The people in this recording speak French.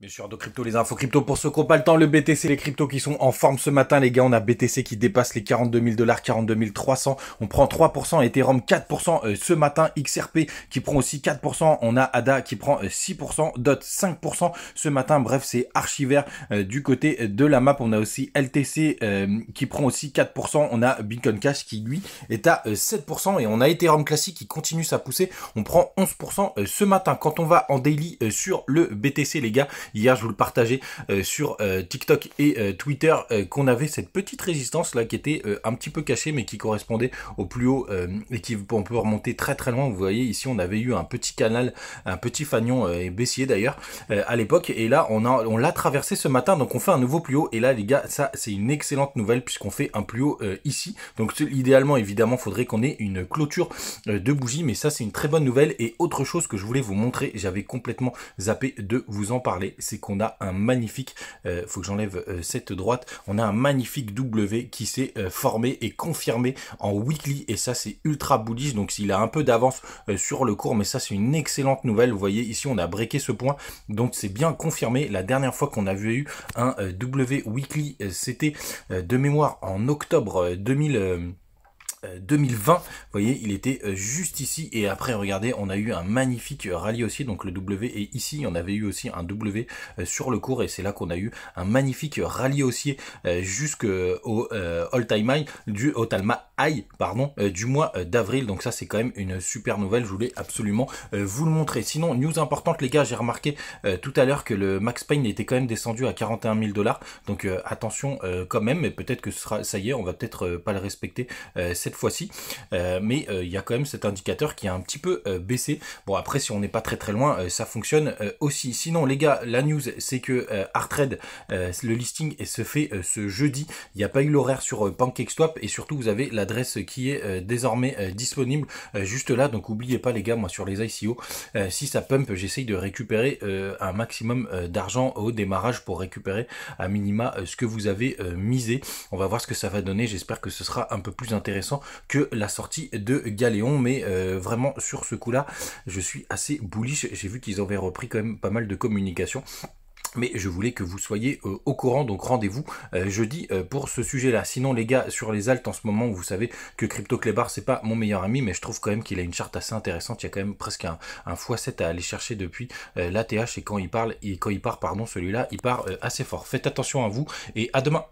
Bien sûr, de crypto, les infos crypto. Pour ceux qui n'ont pas le temps, le BTC, les cryptos qui sont en forme ce matin, les gars, on a BTC qui dépasse les 42 000 dollars, 42 300. On prend 3%, Ethereum 4% euh, ce matin, XRP qui prend aussi 4%, on a ADA qui prend 6%, euh, DOT 5% ce matin. Bref, c'est archi vert euh, du côté de la map. On a aussi LTC qui prend aussi 4%, on a Bitcoin Cash qui, lui, est à 7% et on a Ethereum classique qui continue sa poussée. On prend 11% ce matin. Quand on va en daily sur le BTC, les gars, Hier, je vous le partageais euh, sur euh, TikTok et euh, Twitter qu'on avait cette petite résistance là qui était un petit peu cachée mais qui correspondait au plus haut et qui on peut remonter très très loin. Vous voyez ici, on avait eu un petit canal, un petit fanion baissier d'ailleurs à l'époque et là on a on l'a traversé ce matin donc on fait un nouveau plus haut et là les gars ça c'est une excellente nouvelle puisqu'on fait un plus haut ici. Donc idéalement évidemment faudrait qu'on ait une clôture de bougie mais ça c'est une très bonne nouvelle et autre chose que je voulais vous montrer, j'avais complètement zappé de vous en parler c'est qu'on a un magnifique, il euh, faut que j'enlève euh, cette droite, on a un magnifique W qui s'est euh, formé et confirmé en weekly et ça c'est ultra bullish donc s'il a un peu d'avance sur le cours mais ça c'est une excellente nouvelle, vous voyez ici on a breaké ce point donc c'est bien confirmé, la dernière fois qu'on avait eu un W weekly c'était de mémoire en octobre 2000 2020, euh, vous voyez, il était euh, juste ici. Et après, regardez, on a eu un magnifique euh, rallye haussier, Donc le W est ici. On avait eu aussi un W sur le cours. Et c'est là qu'on a eu un magnifique rallye haussier jusqu'au all-time high, du all-time high, pardon, du mois d'avril. Donc ça, c'est quand même une super nouvelle. Je voulais absolument vous le montrer. Sinon, news importante, les gars, j'ai remarqué tout à l'heure que le Max Payne était quand même descendu à 41 000 dollars. Donc attention quand même. Mais peut-être que sera, ça y est, on va peut-être pas le respecter cette cette fois-ci. Euh, mais euh, il y a quand même cet indicateur qui a un petit peu euh, baissé. Bon, après, si on n'est pas très très loin, ça fonctionne aussi. Sinon, les gars, la news, c'est que Artred, le listing se fait ce jeudi. Il n'y a pas eu l'horaire sur PancakeSwap et surtout, vous avez l'adresse qui est désormais disponible juste là. Donc, n'oubliez pas, les gars, moi, sur les ICO, si ça pump, j'essaye de récupérer un maximum d'argent au démarrage pour récupérer à minima ce que vous avez misé. On va voir ce que ça va donner. J'espère que ce sera un peu plus intéressant que la sortie de Galéon, mais euh, vraiment sur ce coup-là, je suis assez bullish. J'ai vu qu'ils avaient repris quand même pas mal de communication mais je voulais que vous soyez euh, au courant, donc rendez-vous euh, jeudi pour ce sujet-là. Sinon, les gars, sur les altes en ce moment, vous savez que Crypto Clébar, c'est pas mon meilleur ami, mais je trouve quand même qu'il a une charte assez intéressante. Il y a quand même presque un, x7 à aller chercher depuis l'ATH, et quand il parle, et quand il part, pardon, celui-là, il part assez fort. Faites attention à vous, et à demain!